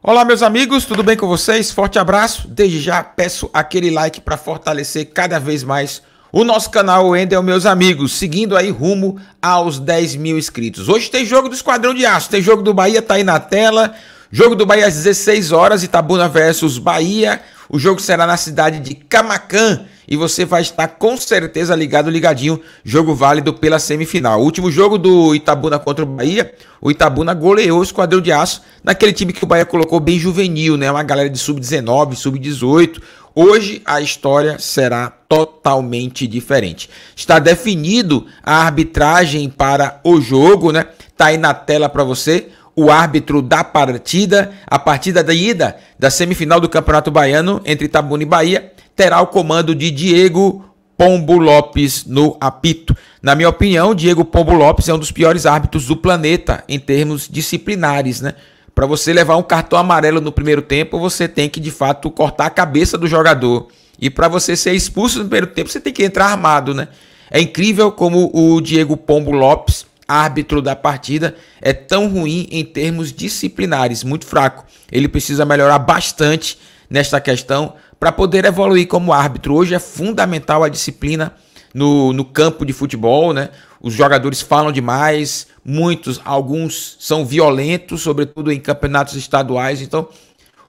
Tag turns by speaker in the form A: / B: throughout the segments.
A: Olá, meus amigos, tudo bem com vocês? Forte abraço. Desde já peço aquele like para fortalecer cada vez mais o nosso canal Endel, meus amigos, seguindo aí rumo aos 10 mil inscritos. Hoje tem jogo do Esquadrão de Aço, tem jogo do Bahia, tá aí na tela. Jogo do Bahia às 16 horas, Itabuna versus Bahia. O jogo será na cidade de Camacan, e você vai estar com certeza ligado, ligadinho. Jogo válido pela semifinal. O último jogo do Itabuna contra o Bahia, o Itabuna goleou o Esquadrão de Aço naquele time que o Bahia colocou bem juvenil, né? Uma galera de sub-19, sub-18. Hoje a história será totalmente diferente. Está definido a arbitragem para o jogo, né? Tá aí na tela para você o árbitro da partida, a partida da ida da semifinal do Campeonato Baiano entre Itabuna e Bahia terá o comando de Diego Pombo Lopes no apito. Na minha opinião, Diego Pombo Lopes é um dos piores árbitros do planeta em termos disciplinares, né? Para você levar um cartão amarelo no primeiro tempo, você tem que de fato cortar a cabeça do jogador. E para você ser expulso no primeiro tempo, você tem que entrar armado, né? É incrível como o Diego Pombo Lopes, árbitro da partida, é tão ruim em termos disciplinares, muito fraco. Ele precisa melhorar bastante nesta questão para poder evoluir como árbitro, hoje é fundamental a disciplina no, no campo de futebol, né? Os jogadores falam demais, muitos, alguns são violentos, sobretudo em campeonatos estaduais. Então,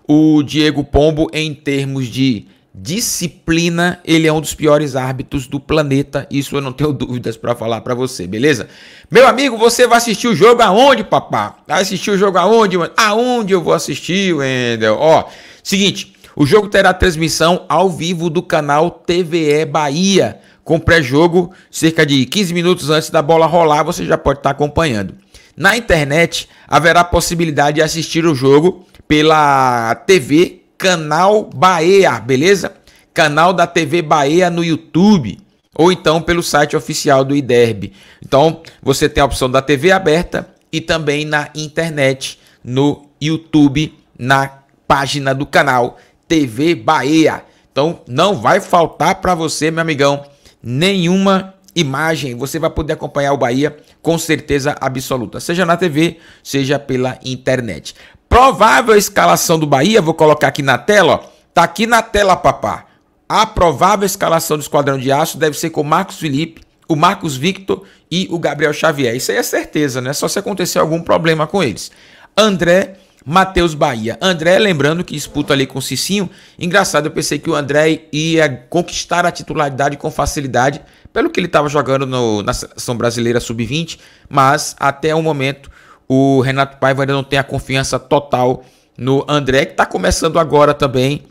A: o Diego Pombo, em termos de disciplina, ele é um dos piores árbitros do planeta. Isso eu não tenho dúvidas para falar para você, beleza? Meu amigo, você vai assistir o jogo aonde, papá? Vai assistir o jogo aonde, mano? Aonde eu vou assistir, Wendel? Ó, seguinte, o jogo terá transmissão ao vivo do canal TVE Bahia, com pré-jogo cerca de 15 minutos antes da bola rolar, você já pode estar acompanhando. Na internet haverá possibilidade de assistir o jogo pela TV Canal Bahia, beleza? Canal da TV Bahia no YouTube ou então pelo site oficial do IDERB. Então, você tem a opção da TV aberta e também na internet, no YouTube, na página do canal TV Bahia. Então não vai faltar para você, meu amigão, nenhuma imagem. Você vai poder acompanhar o Bahia com certeza absoluta, seja na TV, seja pela internet. Provável escalação do Bahia, vou colocar aqui na tela, ó. Tá aqui na tela, papá. A provável escalação do Esquadrão de Aço deve ser com o Marcos Felipe, o Marcos Victor e o Gabriel Xavier. Isso aí é certeza, né? Só se acontecer algum problema com eles. André, Matheus Bahia. André, lembrando que disputa ali com o Cicinho. Engraçado, eu pensei que o André ia conquistar a titularidade com facilidade, pelo que ele estava jogando no, na seleção brasileira sub-20, mas até o momento o Renato Paiva ainda não tem a confiança total no André, que está começando agora também,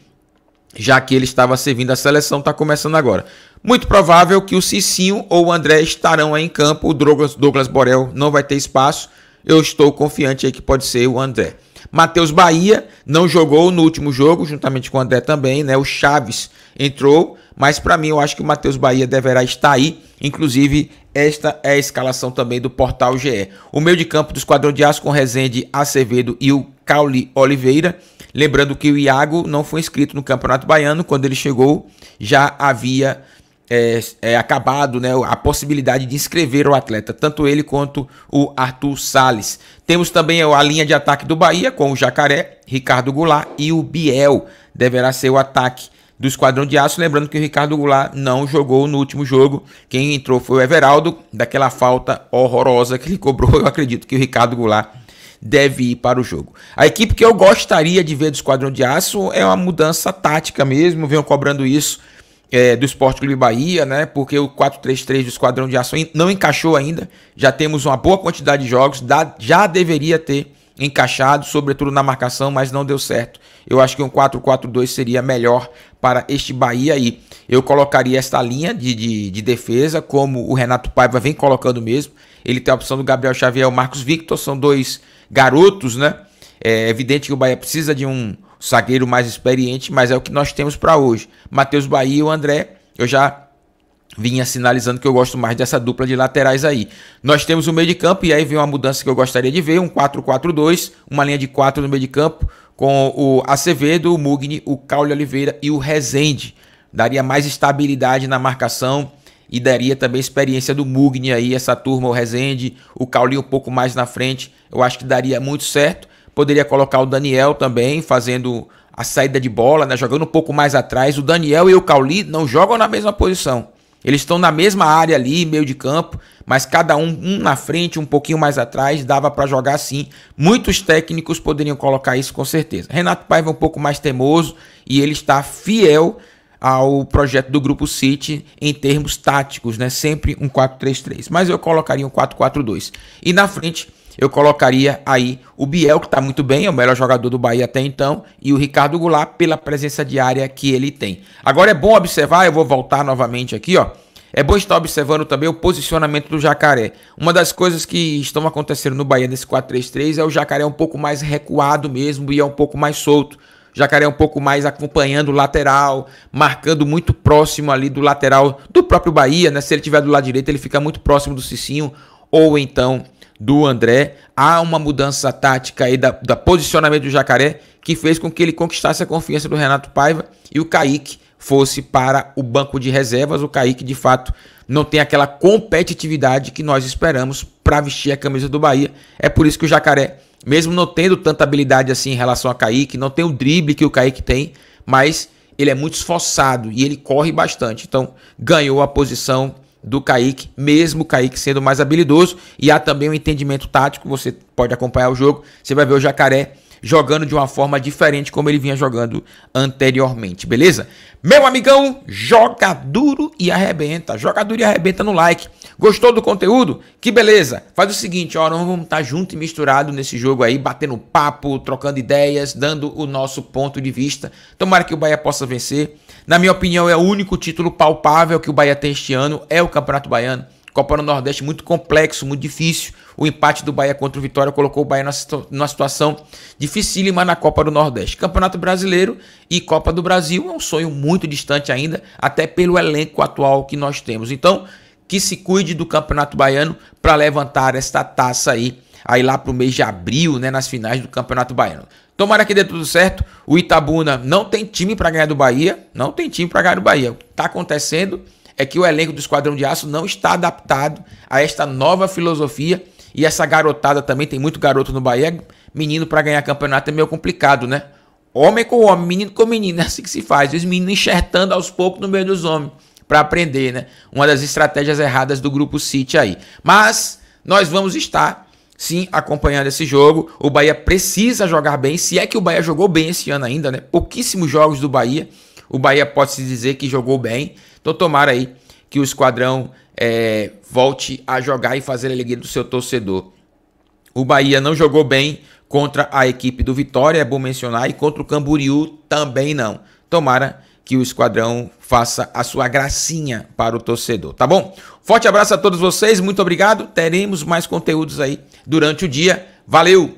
A: já que ele estava servindo a seleção, está começando agora. Muito provável que o Cicinho ou o André estarão aí em campo, o Douglas, Douglas Borel não vai ter espaço. Eu estou confiante aí que pode ser o André. Matheus Bahia não jogou no último jogo, juntamente com o André também, né? O Chaves entrou, mas para mim eu acho que o Matheus Bahia deverá estar aí. Inclusive, esta é a escalação também do portal GE. O meio de campo do Esquadrão de Aço com Rezende, Acevedo e o Cauli Oliveira. Lembrando que o Iago não foi inscrito no Campeonato Baiano, quando ele chegou já havia é, é, acabado né, a possibilidade de inscrever o atleta, tanto ele quanto o Arthur Salles. Temos também a linha de ataque do Bahia com o Jacaré, Ricardo Goulart e o Biel. Deverá ser o ataque do Esquadrão de Aço. Lembrando que o Ricardo Goulart não jogou no último jogo. Quem entrou foi o Everaldo, daquela falta horrorosa que ele cobrou. Eu acredito que o Ricardo Goulart deve ir para o jogo. A equipe que eu gostaria de ver do Esquadrão de Aço é uma mudança tática mesmo, venham cobrando isso é, do Esporte Clube Bahia, né? Porque o 4-3-3 do Esquadrão de Ação não encaixou ainda. Já temos uma boa quantidade de jogos, dá, já deveria ter encaixado, sobretudo na marcação, mas não deu certo. Eu acho que um 4-4-2 seria melhor para este Bahia aí. Eu colocaria esta linha de, de, de, defesa, como o Renato Paiva vem colocando mesmo. Ele tem a opção do Gabriel Xavier e o Marcos Victor, são dois garotos, né? É evidente que o Bahia precisa de um Sagueiro zagueiro mais experiente, mas é o que nós temos para hoje. Matheus Bahia e o André, eu já vinha sinalizando que eu gosto mais dessa dupla de laterais aí. Nós temos o meio de campo e aí vem uma mudança que eu gostaria de ver, um 4-4-2, uma linha de 4 no meio de campo com o Acevedo, o Mugni, o Caule Oliveira e o Rezende. Daria mais estabilidade na marcação e daria também experiência do Mugni aí, essa turma, o Rezende, o Caule um pouco mais na frente. Eu acho que daria muito certo. Poderia colocar o Daniel também fazendo a saída de bola, né? jogando um pouco mais atrás. O Daniel e o Cauli não jogam na mesma posição. Eles estão na mesma área ali, meio de campo, mas cada um, um na frente, um pouquinho mais atrás, dava para jogar assim. Muitos técnicos poderiam colocar isso com certeza. Renato Paiva é um pouco mais teimoso e ele está fiel ao projeto do grupo City em termos táticos, né? Sempre um 4-3-3, mas eu colocaria um 4-4-2. E na frente eu colocaria aí o Biel, que está muito bem, é o melhor jogador do Bahia até então, e o Ricardo Goulart pela presença diária que ele tem. Agora é bom observar, eu vou voltar novamente aqui, ó. É bom estar observando também o posicionamento do jacaré. Uma das coisas que estão acontecendo no Bahia nesse 4-3-3 é o jacaré um pouco mais recuado mesmo e é um pouco mais solto. Jacaré é um pouco mais acompanhando o lateral, marcando muito próximo ali do lateral do próprio Bahia, né? Se ele tiver do lado direito, ele fica muito próximo do Cicinho ou então do André. Há uma mudança tática aí da, da posicionamento do Jacaré que fez com que ele conquistasse a confiança do Renato Paiva e o Kaique fosse para o banco de reservas. O Kaique, de fato, não tem aquela competitividade que nós esperamos para vestir a camisa do Bahia. É por isso que o Jacaré, mesmo não tendo tanta habilidade assim em relação a Kaique, não tem o drible que o Kaique tem, mas ele é muito esforçado e ele corre bastante. Então, ganhou a posição do Kaique, mesmo o Kaique sendo mais habilidoso. E há também um entendimento tático, você pode acompanhar o jogo, você vai ver o Jacaré jogando de uma forma diferente como ele vinha jogando anteriormente, beleza? Meu amigão, joga duro e arrebenta. Joga duro e arrebenta no like. Gostou do conteúdo? Que beleza! Faz o seguinte, ó, nós vamos estar junto e misturado nesse jogo aí, batendo papo, trocando ideias, dando o nosso ponto de vista. Tomara que o Bahia possa vencer. Na minha opinião, é o único título palpável que o Bahia tem este ano, é o Campeonato Baiano. Copa do Nordeste muito complexo, muito difícil. O empate do Bahia contra o Vitória colocou o Bahia numa situação dificílima na Copa do Nordeste. Campeonato Brasileiro e Copa do Brasil é um sonho muito distante ainda, até pelo elenco atual que nós temos. Então, que se cuide do Campeonato Baiano para levantar esta taça aí, aí lá para o mês de abril, né, nas finais do Campeonato Baiano. Tomara que dê tudo certo. O Itabuna não tem time para ganhar do Bahia, não tem time para ganhar do Bahia. Tá acontecendo é que o elenco do Esquadrão de Aço não está adaptado a esta nova filosofia e essa garotada também tem muito garoto no Bahia. Menino para ganhar campeonato é meio complicado, né? Homem com homem, menino com menino, é assim que se faz. Os meninos enxertando aos poucos no meio dos homens para aprender, né? Uma das estratégias erradas do grupo City aí. Mas nós vamos estar sim acompanhando esse jogo. O Bahia precisa jogar bem, se é que o Bahia jogou bem esse ano ainda, né? Pouquíssimos jogos do Bahia o Bahia pode se dizer que jogou bem. Então tomara aí que o esquadrão é, volte a jogar e fazer a alegria do seu torcedor. O Bahia não jogou bem contra a equipe do Vitória, é bom mencionar, e contra o Camboriú também não. Tomara que o esquadrão faça a sua gracinha para o torcedor, tá bom? Forte abraço a todos vocês, muito obrigado. Teremos mais conteúdos aí durante o dia. Valeu!